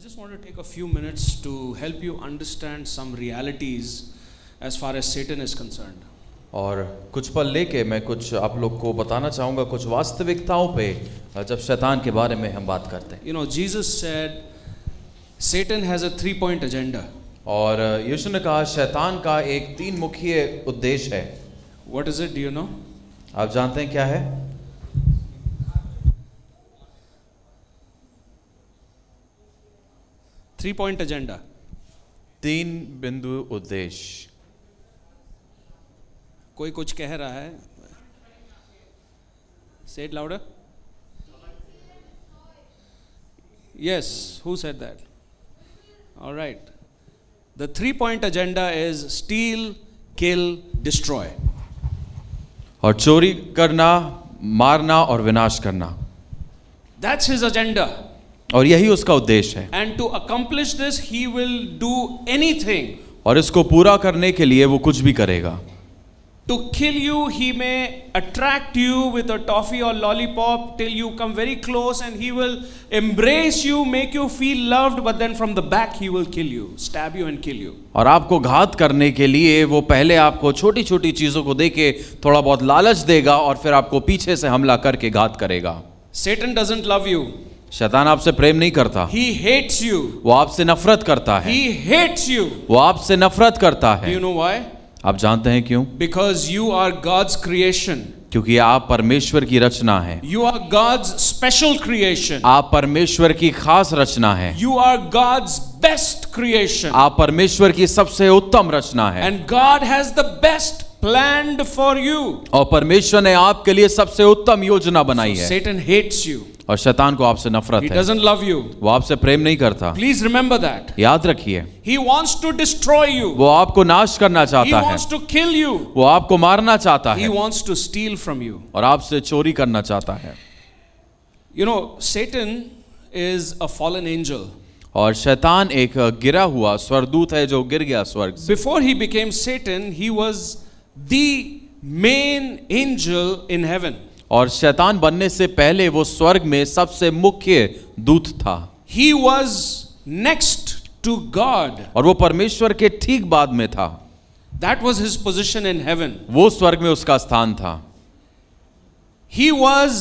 I just want to take a few minutes to help you understand some realities as far as Satan is concerned. और कुछ पल लेके मैं कुछ आप लोग को बताना चाहूँगा कुछ वास्तविकताओं पे जब शैतान के बारे में हम बात करते हैं You know, Jesus said, Satan has a three-point agenda. और यीशु ने कहा शैतान का एक तीन मुख्य उद्देश्य है What is it? Do you know? आप जानते हैं क्या है थ्री पॉइंट एजेंडा तीन बिंदु उद्देश्य कोई कुछ कह रहा है said louder yes who said that all right the three point agenda is steal kill destroy और चोरी करना मारना और विनाश करना दैट्स हिज एजेंडा और यही उसका उद्देश्य है and to accomplish this he will do anything और इसको पूरा करने के लिए वो कुछ भी करेगा to kill you he may attract you with a toffee और lollipop till you come very close and he will embrace you make you feel loved but then from the back he will kill you stab you and kill you और आपको घात करने के लिए वो पहले आपको छोटी छोटी चीजों को देके थोड़ा बहुत लालच देगा और फिर आपको पीछे से हमला करके घात करेगा सेटन डजेंट लव यू शैतान आपसे प्रेम नहीं करता ही हेट्स यू वो आपसे नफरत करता है He hates वो आपसे नफरत करता है यू नो वाई आप जानते हैं क्यों because you are God's creation क्योंकि आप परमेश्वर की रचना है you are God's special creation आप परमेश्वर की खास रचना है you are God's best creation आप परमेश्वर की सबसे उत्तम रचना है and God has the best plan for you और परमेश्वर ने आपके लिए सबसे उत्तम योजना बनाई so, है सेटन हेट्स यू और शैतान को आपसे नफरत He है doesn't love you. वो आपसे प्रेम नहीं करता प्लीज रिमेंबर दैट याद रखिए He wants to destroy you. वो आपको नाश करना चाहता He है wants to kill you. वो आपको मारना चाहता He है wants to steal from you. और आपसे चोरी करना चाहता है You know, Satan is a fallen angel. और शैतान एक गिरा हुआ स्वर्गदूत है जो गिर गया स्वर्ग से before he became Satan he was the main angel in heaven और शैतान बनने से पहले वो स्वर्ग में सबसे मुख्य दूत था he was next to God और वो परमेश्वर के ठीक बाद में था that was his position in heaven वो स्वर्ग में उसका स्थान था he was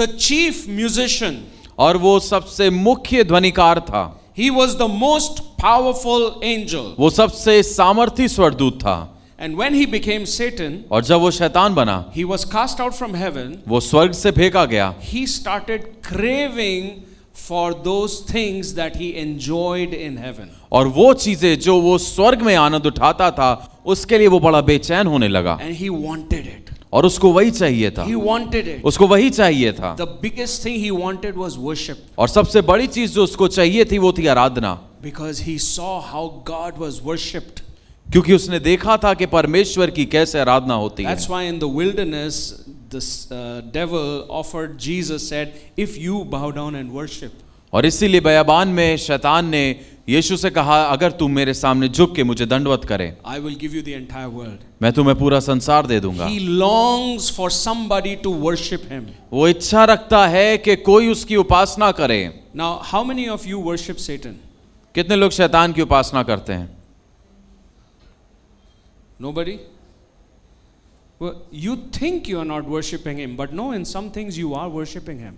the chief musician और वो सबसे मुख्य ध्वनिकार था he was the most powerful angel वो सबसे सामर्थी दूत था And when he became Satan, और जब वो शैतान बना he was cast out from heaven, वो स्वर्ग से फेंका गया he started craving for those things that he enjoyed in heaven. और वो चीजें जो वो स्वर्ग में आनंद उठाता था उसके लिए वो बड़ा बेचैन होने लगा And he wanted it. और उसको वही चाहिए था he wanted it. उसको वही चाहिए था The biggest thing he wanted was worship. और सबसे बड़ी चीज जो उसको चाहिए थी वो थी आराधना Because he saw how God was worshipped. क्योंकि उसने देखा था कि परमेश्वर की कैसे आराधना होती That's है why in the wilderness this uh, devil offered Jesus said if you bow down and worship और इसीलिए बयाबान में शैतान ने यीशु से कहा अगर तुम मेरे सामने झुक के मुझे दंडवत करे I will give you the world मैं तुम्हें पूरा संसार दे दूंगा he longs for somebody to worship him वो इच्छा रखता है कि कोई उसकी उपासना करे now how many of you worship Satan कितने लोग शैतान की उपासना करते हैं Nobody? Well, you think you are not worshiping him, but no, in some things you are worshiping him.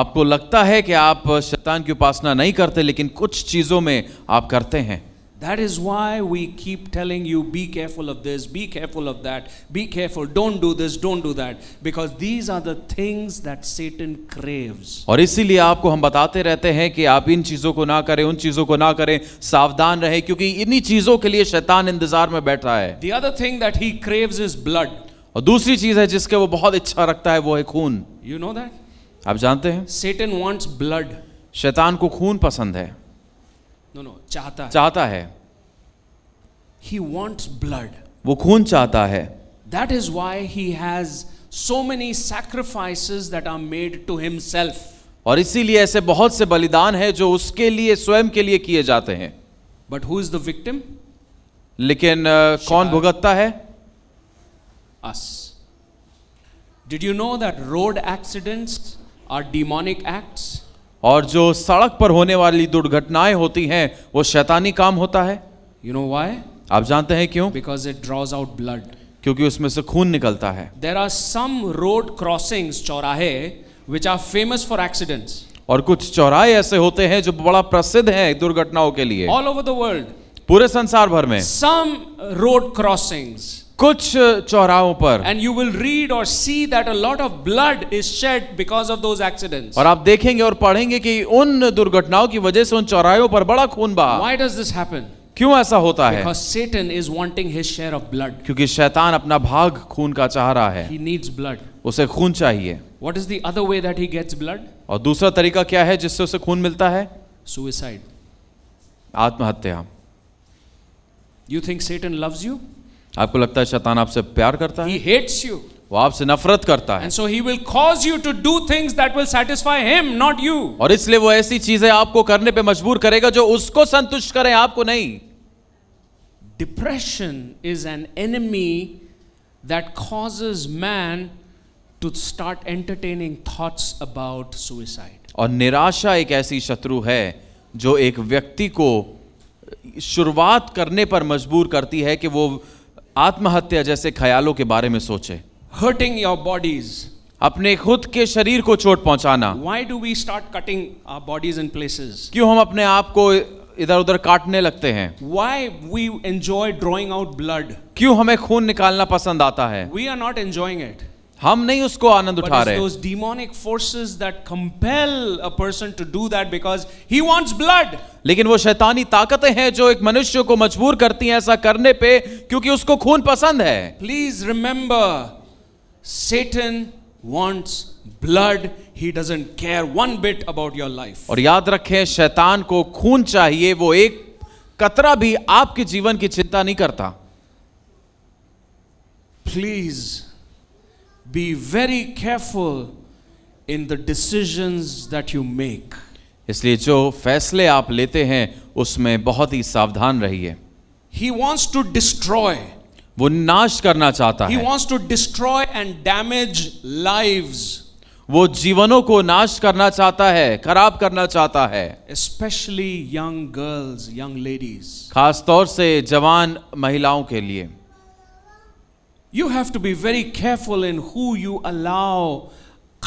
आपको लगता है कि आप शैतान की उपासना नहीं करते लेकिन कुछ चीजों में आप करते हैं That is why we keep telling you be careful of this, be careful of that, be careful, don't do this, don't do that because these are the things that Satan craves. और इसीलिए आपको हम बताते रहते हैं कि आप इन चीजों को ना करें, उन चीजों को ना करें, सावधान रहें क्योंकि इन्हीं चीजों के लिए शैतान इंतजार में बैठा है. The other thing that he craves is blood. और दूसरी चीज है जिसके वो बहुत इच्छा रखता है वो है खून. यू नो दैट आप जानते हैं? सेटन वॉन्ट्स ब्लड शैतान को खून पसंद है. No no, चाहता है. चाहता है. he wants blood वो खून चाहता है that is why he has so many sacrifices that are made to himself और इसीलिए ऐसे बहुत से बलिदान हैं जो उसके लिए स्वयं के लिए किए जाते हैं but who is the victim लेकिन uh, कौन भुगतता है us did you know that road accidents are demonic acts और जो सड़क पर होने वाली दुर्घटनाएं होती हैं वो शैतानी काम होता है यू नो वाई आप जानते हैं क्यों because it draws out blood क्योंकि उसमें से खून निकलता है there are some road crossing चौराहे which are famous for accidents और कुछ चौराहे ऐसे होते हैं जो बड़ा प्रसिद्ध है दुर्घटनाओं के लिए ऑल ओवर द वर्ल्ड पूरे संसार भर में सम रोड क्रॉसिंग कुछ चौराहों पर एंड यू विल रीड और see that a lot of blood is shed because of those accidents और आप देखेंगे और पढ़ेंगे कि उन दुर्घटनाओं की वजह से उन चौराहों पर बड़ा खून बहा व्हाई डज दिस हैपन क्यों ऐसा होता है क्योंकि शैतान अपना भाग खून का चाह रहा है उसे खून चाहिए What is the other way that और दूसरा तरीका क्या है जिससे उसे खून मिलता है Suicide. आत्महत्या you think Satan loves you आपको लगता है शैतान आपसे प्यार करता है hates you. वो आपसे नफरत करता है और इसलिए वो ऐसी चीजें आपको करने पे मजबूर करेगा जो उसको संतुष्ट करें आपको नहीं Depression is an enemy that causes man to start entertaining thoughts about suicide. और निराशा एक ऐसी शत्रु है जो एक व्यक्ति को शुरुआत करने पर मजबूर करती है कि वो आत्महत्या जैसे ख्यालों के बारे में सोचे हर्टिंग योर बॉडीज अपने खुद के शरीर को चोट पहुंचाना why do we start cutting bodies in places क्यों हम अपने आप को इधर उधर काटने लगते हैं why we enjoy drawing out blood क्यों हमें खून निकालना पसंद आता है we are not enjoying it हम नहीं उसको आनंद उठा रहे those demonic forces that compel a person to do that because he wants blood लेकिन वो शैतानी ताकतें हैं जो एक मनुष्य को मजबूर करती हैं ऐसा करने पे क्योंकि उसको खून पसंद है please remember Satan wants blood he doesn't care one bit about your life और याद रखें शैतान को खून चाहिए वो एक कतरा भी आपके जीवन की चिंता नहीं करता please be very careful in the decisions that you make इसलिए जो फैसले आप लेते हैं उसमें बहुत ही सावधान रहिए ही वॉन्ट्स टू डिस्ट्रॉय वो नाश करना चाहता ही है to destroy and damage live वो जीवनों को नाश करना चाहता है खराब करना चाहता है especially young girls young ladies खास तौर से जवान महिलाओं के लिए you have to be very careful in who you allow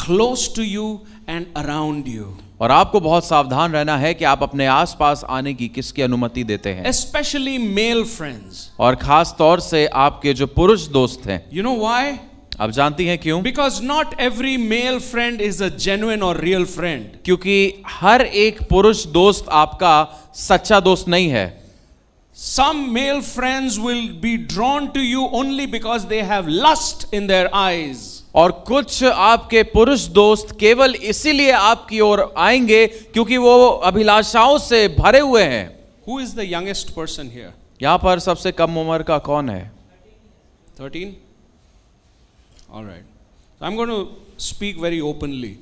close to you and around you और आपको बहुत सावधान रहना है कि आप अपने आसपास आने की किसकी अनुमति देते हैं स्पेशली मेल फ्रेंड्स और खास तौर से आपके जो पुरुष दोस्त हैं यू नो वाई आप जानती हैं क्यों because not every male friend is a genuine और रियल फ्रेंड क्योंकि हर एक पुरुष दोस्त आपका सच्चा दोस्त नहीं है some male friends will be drawn to you only because they have lust in their eyes और कुछ आपके पुरुष दोस्त केवल इसीलिए आपकी ओर आएंगे क्योंकि वो अभिलाषाओं से भरे हुए हैं who is the youngest person here यहां पर सबसे कम उम्र का कौन है thirteen all right I am going to speak very openly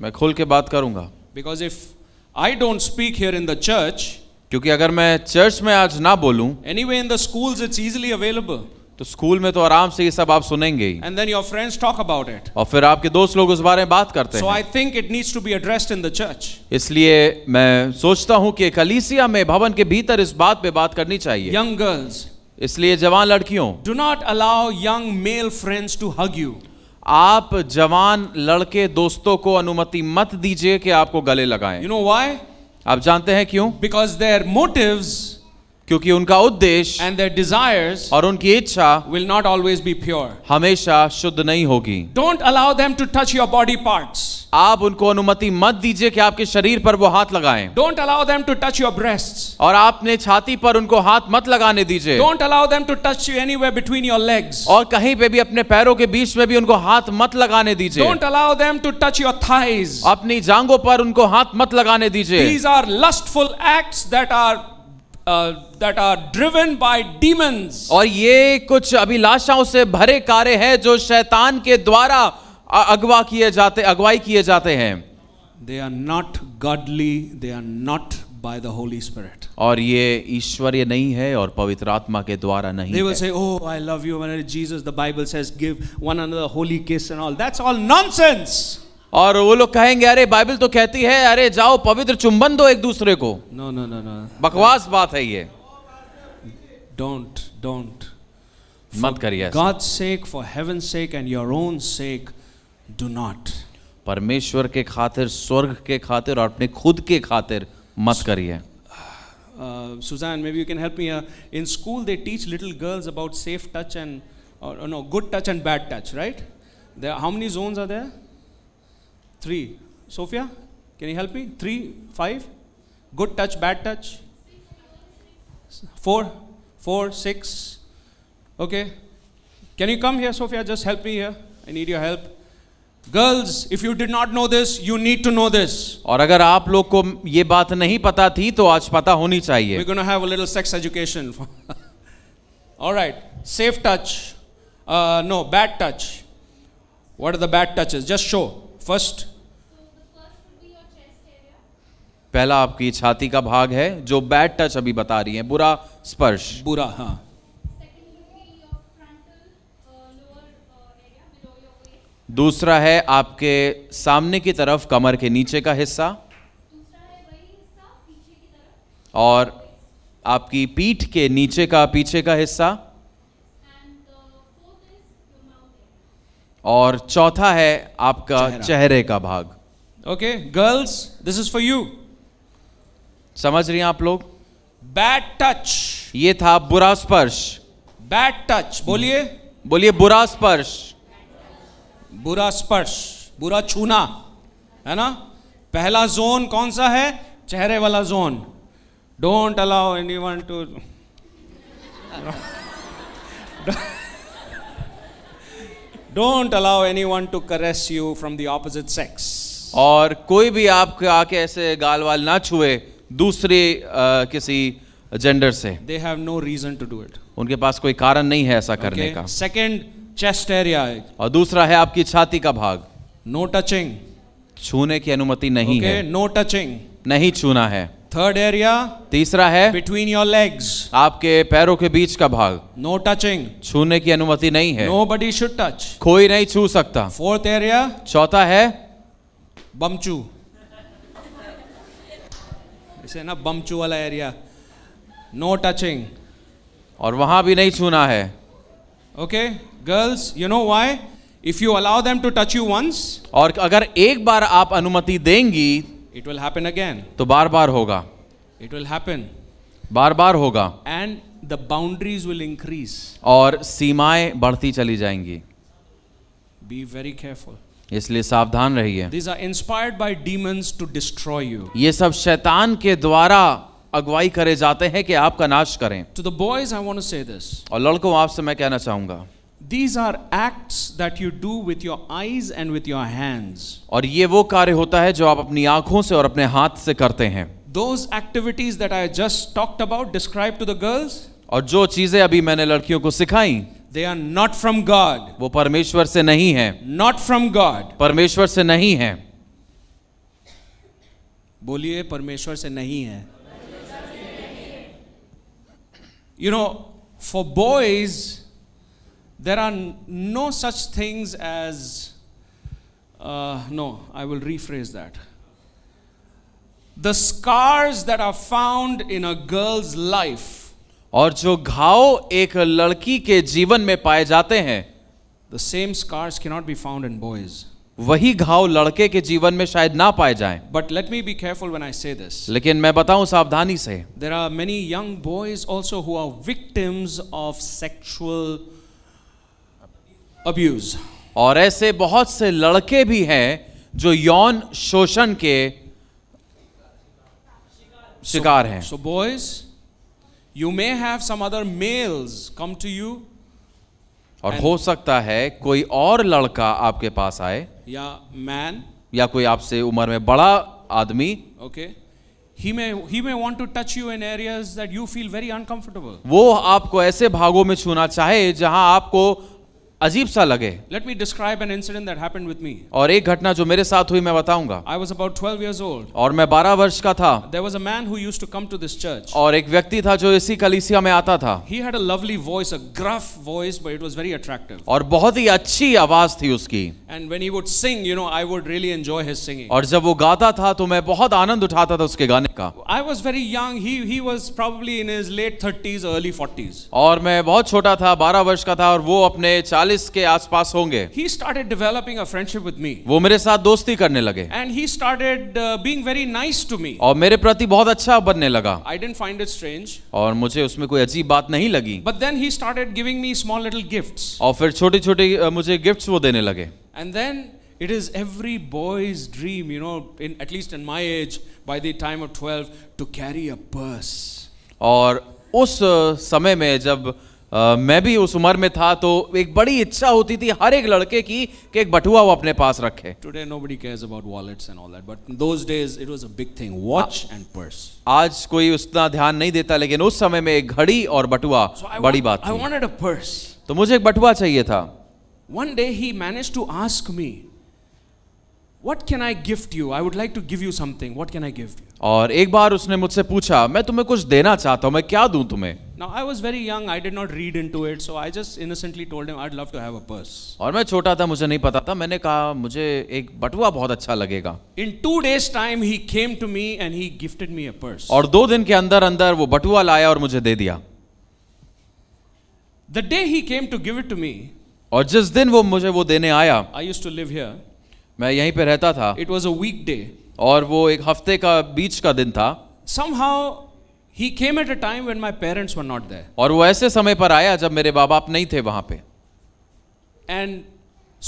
मैं खोल के बात करूंगा because if I don't speak here in the church क्योंकि अगर मैं चर्च में आज ना बोलूं anyway in the schools it's easily available तो स्कूल में तो आराम से ये सब आप सुनेंगे and then your friends talk about it और फिर आपके दोस्त लोग उस बारे में बात करते हैं so I think it needs to be addressed in the church इसलिए मैं सोचता हूं कि कलीसिया में भवन के भीतर इस बात पे बात करनी चाहिए यंग गर्ल्स इसलिए जवान लड़कियों do not allow young male friends to hug you आप जवान लड़के दोस्तों को अनुमति मत दीजिए कि आपको गले लगाएं यू नो व्हाई आप जानते हैं क्यों बिकॉज देयर मोटिव्स क्योंकि उनका उद्देश्य एंड देयर डिजायर्स और उनकी इच्छा will not always be pure हमेशा शुद्ध नहीं होगी don't allow them to touch your body parts आप उनको अनुमति मत दीजिए कि आपके शरीर पर वो हाथ लगाएं don't allow them to touch your breast और आपने छाती पर उनको हाथ मत लगाने दीजिए don't allow them to touch you anywhere between your legs और कहीं पे भी अपने पैरों के बीच में भी उनको हाथ मत लगाने दीजिए don't allow them to touch your thighs अपनी जांगों पर उनको हाथ मत लगाने दीजिए these are lustful acts that are that are driven by demons और ये कुछ अभिलाषाओं से भरे कार्य है जो शैतान के द्वारा अगवा किए जाते अगवाई किए जाते हैं they are not godly they are not by the holy spirit और ये ईश्वरीय नहीं है और पवित्र आत्मा के द्वारा नहीं they will say oh i love jesus says all all और वो लोग कहेंगे अरे बाइबल तो कहती है अरे जाओ पवित्र चुंबन दो एक दूसरे को नो नो नो नो बकवास बात है ये डोंट डोंट मत करिए God sake for heaven sake and your own sake do not परमेश्वर के खातिर स्वर्ग के खातिर और अपने खुद के खातिर मत करिए Suzanne maybe you can help me in school they teach little girls about safe touch and no good touch and bad touch right how many zones are there Three. Sophia, can you help me? Three, five. Good touch, bad touch. Four, four, six. Okay. Can you come here, Sophia? Just help me here. I need your help. Girls if you did not know this you need to know this और अगर आप लोग को ये बात नहीं पता थी तो आज पता होनी चाहिए we gonna have a little sex education alright safe touch no bad touch what are the bad touches just show first पहला आपकी छाती का भाग है जो बैड टच अभी बता रही है बुरा स्पर्श बुरा हाँ दूसरा है आपके सामने की तरफ कमर के नीचे का हिस्सा और आपकी पीठ के नीचे का पीछे का हिस्सा और चौथा है आपका चेहरे का भाग okay girls this is for you समझ रही हैं आप लोग बैड टच ये था बुरा स्पर्श बैड टच बोलिए बोलिए बुरा स्पर्श बुरा स्पर्श बुरा छूना है ना पहला जोन कौन सा है चेहरे वाला zone don't allow anyone to don't allow anyone to caress you from the opposite sex और कोई भी आपके आके ऐसे गाल वाल ना छुए दूसरे किसी जेंडर से they have no reason to do it उनके पास कोई कारण नहीं है ऐसा okay. करने का सेकेंड चेस्ट एरिया और दूसरा है आपकी छाती का भाग नो टचिंग छूने की अनुमति नहीं okay, है नो no टचिंग नहीं छूना है थर्ड एरिया तीसरा है बिटवीन योर लेग्स आपके पैरों के बीच का भाग नो टचिंग छूने की अनुमति नहीं है नो बडी शुड टच कोई नहीं छू सकता फोर्थ एरिया चौथा है बमचू से ना बमचू वाला एरिया नो टचिंग और वहां भी नहीं छूना है okay girls you know why if you allow them to touch you once और अगर एक बार आप अनुमति देंगी इट विल हैपन अगेन तो बार बार होगा इट विल हैपन बार बार होगा and the boundaries will increase और सीमाएं बढ़ती चली जाएंगी बी वेरी केयरफुल इसलिए सावधान रहिए this are inspired by demons to destroy you ये सब शैतान के द्वारा अगुवाई करे जाते हैं कि आपका नाश करें to the boys I want to say this और लड़कों आपसे मैं कहना चाहूंगा These are acts that you do with your eyes and with your hands. और ये वो कार्य होता है जो आप अपनी आंखों से और अपने हाथ से करते हैं. Those activities that I just talked about, described to the girls. और जो चीजें अभी मैंने लड़कियों को सिखाई. They are not from God वो परमेश्वर से नहीं है नॉट फ्रॉम गॉड परमेश्वर से नहीं है बोलिए परमेश्वर से नहीं है you know for boys there are no such things as no I will rephrase that the scars that are found in a girl's life और जो घाव एक लड़की के जीवन में पाए जाते हैं the same scars not be found in boys वही घाव लड़के के जीवन में शायद ना पाए जाए but let me be careful when I say this लेकिन मैं बताऊं सावधानी से there are many young boys also who are victims of sexual abuse और ऐसे बहुत से लड़के भी हैं जो यौन शोषण के शिकार हैं so boys you may have some other males come to you और हो सकता है कोई और लड़का आपके पास आए या मैन या कोई आपसे उम्र में बड़ा आदमी okay he may want to touch you in area that you feel very uncomfortable वो आपको ऐसे भागों में छूना चाहे जहां आपको अजीब सा लगे let me describe an incident that happened with me और एक घटना जो मेरे साथ हुई मैं बताऊंगा I was about 12 years old और मैं 12 वर्ष का था there was a man who used to come to this church और एक व्यक्ति था जो इसी कलीसिया में आता था he had a lovely voice a gruff voice but it was very attractive और बहुत ही अच्छी आवाज थी उसकी and when he would sing you know I would really enjoy his singing और जब वो गाता था तो मैं बहुत आनंद उठाता था उसके गाने का I was very young he he was probably in his late 30s early 40s और मैं बहुत छोटा था 12 वर्ष का था और वो अपने 40 चालीस के आसपास होंगे वो मेरे साथ दोस्ती करने लगे and he started being very nice to me और मेरे प्रति बहुत अच्छा बनने लगा I didn't find it strange और मुझे उसमें कोई अजीब बात नहीं लगी but then he started giving me small little gift और फिर छोटी छोटी मुझे गिफ्ट वो देने लगे and then it is every boy's dream you know in at least in my age by the time of twelve to carry a purse और उस समय में जब Uh, मैं भी उस उम्र में था तो एक बड़ी इच्छा होती थी हर एक लड़के की कि एक बटुआ वो अपने पास रखे today nobody cares about wallets and all that but those days it was a big thing watch and purse आज कोई उतना ध्यान नहीं देता लेकिन उस समय में एक घड़ी और बटुआ so बड़ी want, बात आई वांटेड अ पर्स तो मुझे एक बटुआ चाहिए था one day he manage to ask me What can I gift you? I would like to give you something. What can I give you? और एक बार उसने मुझसे पूछा मैं तुम्हें कुछ देना चाहता हूं मैं क्या दूं तुम्हें Now I was very young, I did not read into it, so I just innocently told him I'd love to have a purse. और मैं छोटा था मुझे नहीं पता था मैंने कहा मुझे एक बटुआ बहुत अच्छा लगेगा. In two days time he came to me and he gifted me a purse. और दो दिन के अंदर अंदर वो बटुआ लाया और मुझे दे दिया. The day he came to give it to me. और जिस दिन वो मुझे वो देने आया. I used to live here. मैं यहीं पे रहता था. It was a weekday. और वो एक हफ्ते का बीच का दिन था. Somehow He came at a time when my parents were not there. और वो ऐसे समय पर आया जब मेरे नहीं थे वहाँ पे. And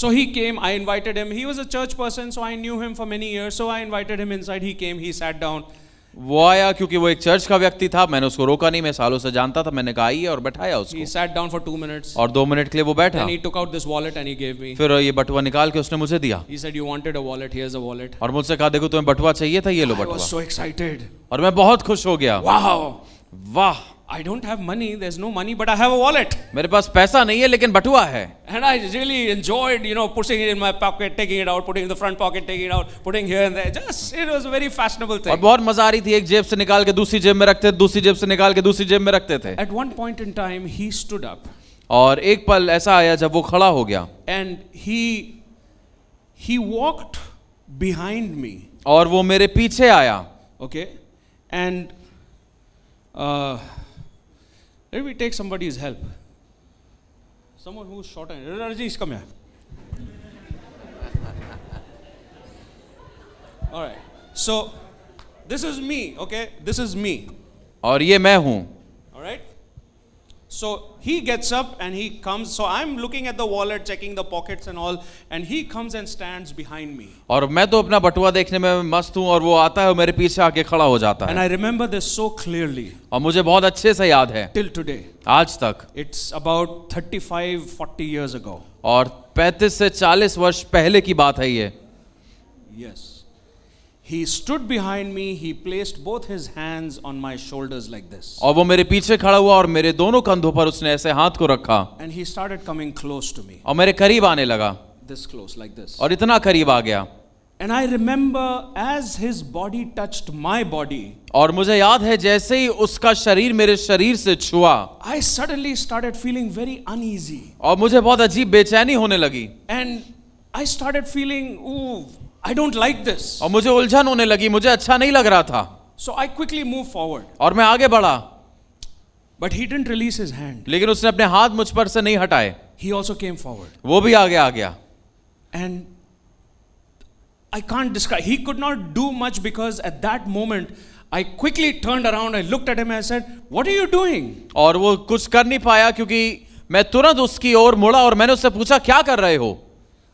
so he came. I invited him. He was a church person, so I knew him for many years. So I invited him inside. He came. He sat down. वो आया क्योंकि वो एक चर्च का व्यक्ति था मैंने उसको रोका नहीं मैं सालों से जानता था मैंने कहा आइए और बैठाया उसको he sat down for 2 minutes और 2 मिनट के लिए वो बैठा and he took out this wallet and he gave me फिर ये बटुआ निकाल के उसने मुझे दिया he said you wanted a wallet here's a wallet और मुझसे कहा देखो तुम्हें बटुआ चाहिए था ये लो बटुआ I was so excited और मैं बहुत खुश हो गया wow वाह I don't have money. There's no money, but I have a wallet. मेरे पास पैसा नहीं है लेकिन बटुआ है. And I really enjoyed, you know, pushing it in my pocket, taking it out, putting it in the front pocket, taking it out, putting here and there. Just it was a very fashionable thing. और बहुत मजा आ रही थी एक जेब से निकाल के दूसरी जेब में रखते थे, दूसरी जेब से निकाल के दूसरी जेब में रखते थे. At one point in time, he stood up. और एक पल ऐसा आया जब वो खड़ा हो गया. And he he walked behind me. और वो मेरे पीछे आया. Okay. And uh, Let me take somebody's help. Someone who's short and Rajesh, come here. All right. So this is me, okay? This is me. और ये मैं हूँ. All right. So he gets up and he comes. So I'm looking at the wallet, checking the pockets and all, and he comes and stands behind me. और मैं तो अपना बटुआ देखने में मस्त हूँ और वो आता है और मेरे पीछे आके खड़ा हो जाता है. And I remember this so clearly. और मुझे बहुत अच्छे से याद है. Till today. आज तक. It's about 35, 40 years ago. और 35 से 40 वर्ष पहले की बात है ये. Yes. He stood behind me, he placed both his hands on my shoulders like this. और वो मेरे पीछे खड़ा हुआ और मेरे दोनों कंधों पर उसने ऐसे हाथ को रखा. And he started coming close to me. और मेरे करीब आने लगा. This close like this. और इतना करीब आ गया. And I remember as his body touched my body. और मुझे याद है जैसे ही उसका शरीर मेरे शरीर से छुआ. I suddenly started feeling very uneasy. और मुझे बहुत अजीब बेचैनी होने लगी. And I started feeling ooh I don't like this और मुझे उलझन होने लगी मुझे अच्छा नहीं लग रहा था so I quickly move forward और मैं आगे बढ़ा but he didn't release his hand लेकिन उसने अपने हाथ मुझ पर से नहीं हटाए ही ऑल्सो केम फॉरवर्ड वो भी आगे आ गया and I can't describe he could not do much because at that moment I quickly turn around I look at him I said what are you doing और वो कुछ कर नहीं पाया क्योंकि मैं तुरंत उसकी ओर मुड़ा और मैंने उससे पूछा क्या कर रहे हो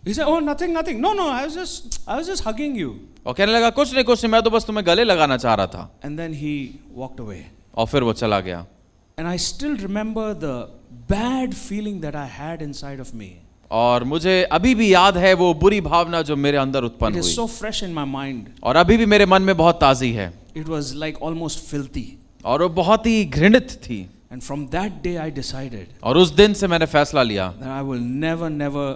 He said, "Oh, nothing, nothing. No, no, I was just, I was just hugging you." और कहने लगा कुछ नहीं कुछ नहीं मैं तो बस तुम्हें गले लगाना चाह रहा था And then he walked away. और फिर वो चला गया And I still remember the bad feeling that I had inside of me. और मुझे अभी भी याद है वो बुरी भावना जो मेरे अंदर उत्पन्न हुई so fresh in my mind. और अभी भी मेरे मन में बहुत ताजी है It was like almost filthy. और वो बहुत ही घृणित थी And from that day I decided. और उस दिन से मैंने फैसला लिया that I will never, never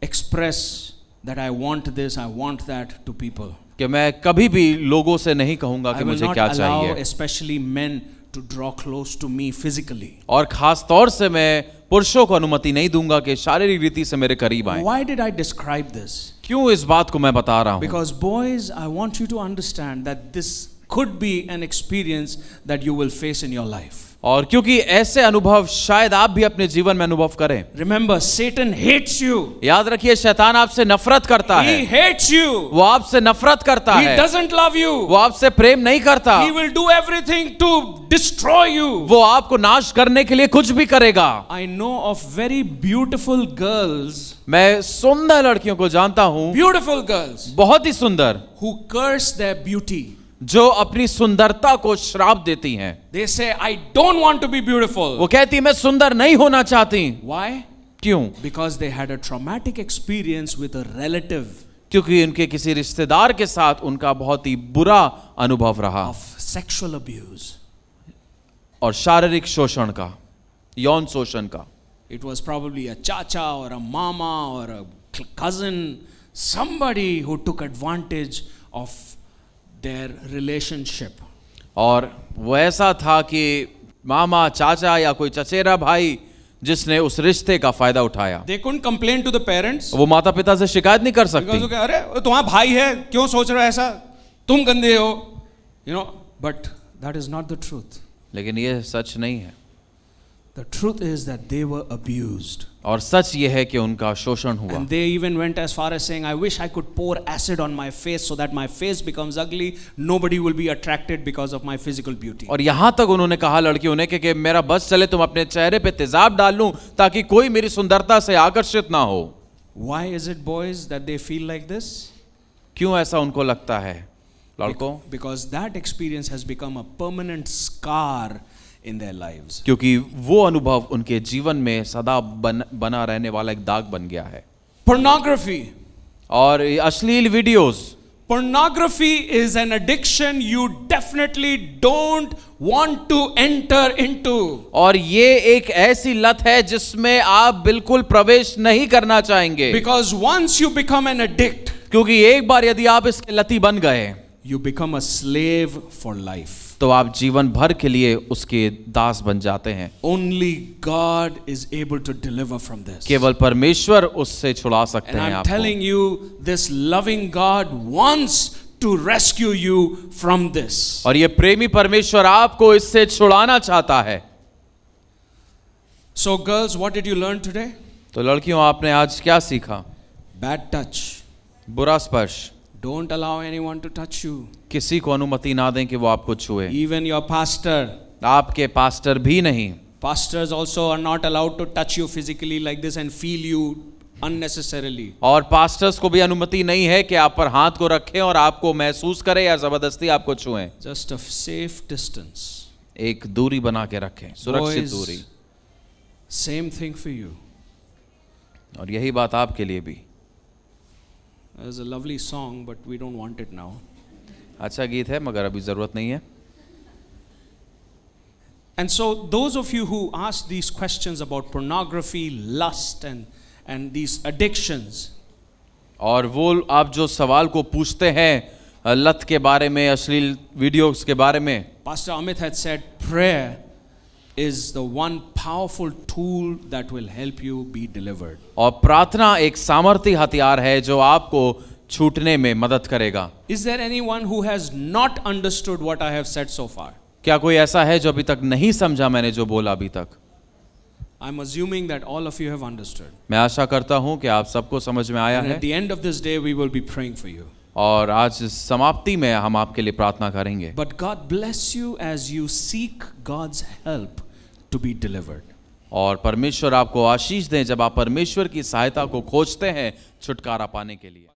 express that I want this, I want that to people. कि मैं कभी भी लोगों से नहीं कहूंगा कि मुझे क्या चाहिए especially men to draw close to me physically और खास तौर से मैं पुरुषों को अनुमति नहीं दूंगा कि शारीरिक रीति से मेरे करीब आए why did I describe this क्यों इस बात को मैं बता रहा हूं because boys I want you to understand that this could be an experience that you will face in your life और क्योंकि ऐसे अनुभव शायद आप भी अपने जीवन में अनुभव करें रिमेंबर सेटन हेट्स यू याद रखिए शैतान आपसे नफरत करता He है हेट्स यू वो आपसे नफरत करता He है doesn't लव यू वो आपसे प्रेम नहीं करता He will do everything to destroy you वो आपको नाश करने के लिए कुछ भी करेगा I know of very beautiful girls मैं सुंदर लड़कियों को जानता हूँ ब्यूटिफुल गर्ल्स बहुत ही सुंदर हु कर्स द ब्यूटी जो अपनी सुंदरता को श्राप देती हैं they say I don't want to be beautiful वो कहती मैं सुंदर नहीं होना चाहती व्हाई क्यों because they had a traumatic experience with a relative क्योंकि उनके किसी रिश्तेदार के साथ उनका बहुत ही बुरा अनुभव रहा सेक्सुअल अब्यूज और शारीरिक शोषण का यौन शोषण का इट वॉज प्रॉब्ली अ चाचा और अ मामा और a cousin somebody who took advantage of their relationship और वो ऐसा था कि मामा चाचा या कोई चचेरा भाई जिसने उस रिश्ते का फायदा उठाया they couldn't complain to the parents वो माता पिता से शिकायत नहीं कर सकते okay, अरे तुम्हारा भाई है क्यों सोच रहा है ऐसा तुम गंदे हो you know but that is not the truth लेकिन ये सच नहीं है The truth is that they were abused. और सच यह है कि उनका शोषण हुआ And they even went as far as saying, I wish I could pour acid on my face so that my face becomes ugly. Nobody will be attracted because of my physical beauty. और यहाँ तक उन्होंने कहा लड़कियों ने कि, मेरा बस चले तुम अपने चेहरे पे तेजाब डाल लूँ ताकि कोई मेरी सुंदरता से आकर्षित ना हो Why is it boys that they feel like this? क्यों ऐसा उनको लगता है लड़कों Because that experience has become a permanent scar in their lives क्योंकि वो अनुभव उनके जीवन में सदा बन, बना रहने वाला एक दाग बन गया है pornography और अश्लील videos pornography is an addiction you definitely don't want to enter into और ये एक ऐसी लत है जिसमें आप बिल्कुल प्रवेश नहीं करना चाहेंगे because once you become an addict क्योंकि एक बार यदि आप इसके लती बन गए you become a slave for life तो आप जीवन भर के लिए उसके दास बन जाते हैं only God is able to deliver from this केवल परमेश्वर उससे छुड़ा सकते हैं telling you this loving God wants to rescue you from this और ये प्रेमी परमेश्वर आपको इससे छुड़ाना चाहता है so girls what did you learn today तो लड़कियों आपने आज क्या सीखा बैड टच बुरा स्पर्श don't allow anyone to touch you किसी को अनुमति ना दें कि वो आपको छुए इवन योर पास्टर आपके पास्टर भी नहीं pastors also are not allowed to touch you physically like this and feel you unnecessarily और पास्टर्स को भी अनुमति नहीं है कि आप पर हाथ को रखें और आपको महसूस करें या जबरदस्ती आपको छुए जस्ट अ सेफ डिस्टेंस एक दूरी बना के रखें सुरक्षित दूरी सेम थिंग फॉर यू और यही बात आपके लिए भी It's a lovely song, but we don't want it now. अच्छा गीत है मगर अभी जरूरत नहीं है And so those of you who ask these questions about pornography, lust and and these addictions और वो आप जो सवाल को पूछते हैं लत के बारे में अश्लील वीडियोस के बारे में Pastor Amit had said prayer is the one powerful tool that will help you be delivered. और प्रार्थना एक सामर्थी हथियार है जो आपको छूटने में मदद करेगा Is there anyone who has not understood what I have said so far? क्या कोई ऐसा है जो अभी तक नहीं समझा मैंने जो बोला अभी तक I'm assuming that all of you have understood. मैं आशा करता हूँ कि आप सबको समझ में आया है At the end of this day we will be praying for you. और आज समाप्ति में हम आपके लिए प्रार्थना करेंगे But God bless you as you seek God's help to be delivered और परमेश्वर आपको आशीष दें जब आप परमेश्वर की सहायता को खोजते हैं छुटकारा पाने के लिए